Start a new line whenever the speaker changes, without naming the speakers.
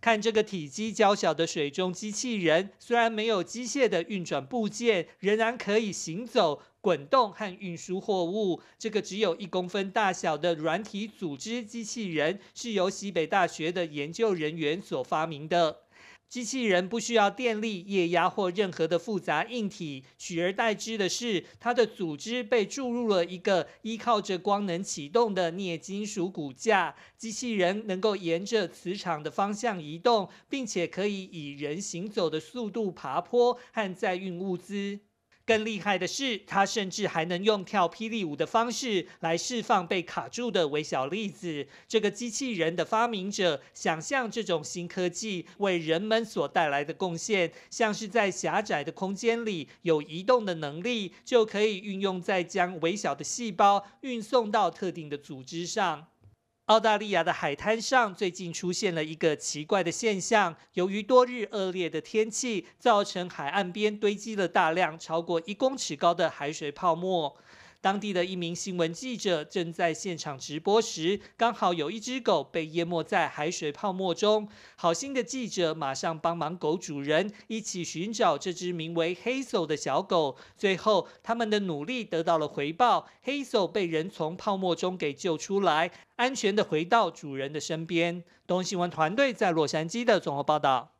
看这个体积较小的水中机器人，虽然没有机械的运转部件，仍然可以行走。滚动和运输货物。这个只有一公分大小的软体组织机器人是由西北大学的研究人员所发明的。机器人不需要电力、液压或任何的复杂硬体，取而代之的是，它的组织被注入了一个依靠着光能启动的镍金属骨架。机器人能够沿着磁场的方向移动，并且可以以人行走的速度爬坡和载运物资。更厉害的是，它甚至还能用跳霹雳舞的方式来释放被卡住的微小粒子。这个机器人的发明者想象这种新科技为人们所带来的贡献，像是在狭窄的空间里有移动的能力，就可以运用在将微小的细胞运送到特定的组织上。澳大利亚的海滩上最近出现了一个奇怪的现象，由于多日恶劣的天气，造成海岸边堆积了大量超过一公尺高的海水泡沫。当地的一名新闻记者正在现场直播时，刚好有一只狗被淹没在海水泡沫中。好心的记者马上帮忙狗主人一起寻找这只名为黑手的小狗。最后，他们的努力得到了回报，黑手被人从泡沫中给救出来，安全的回到主人的身边。东新闻团队在洛杉矶的综合报道。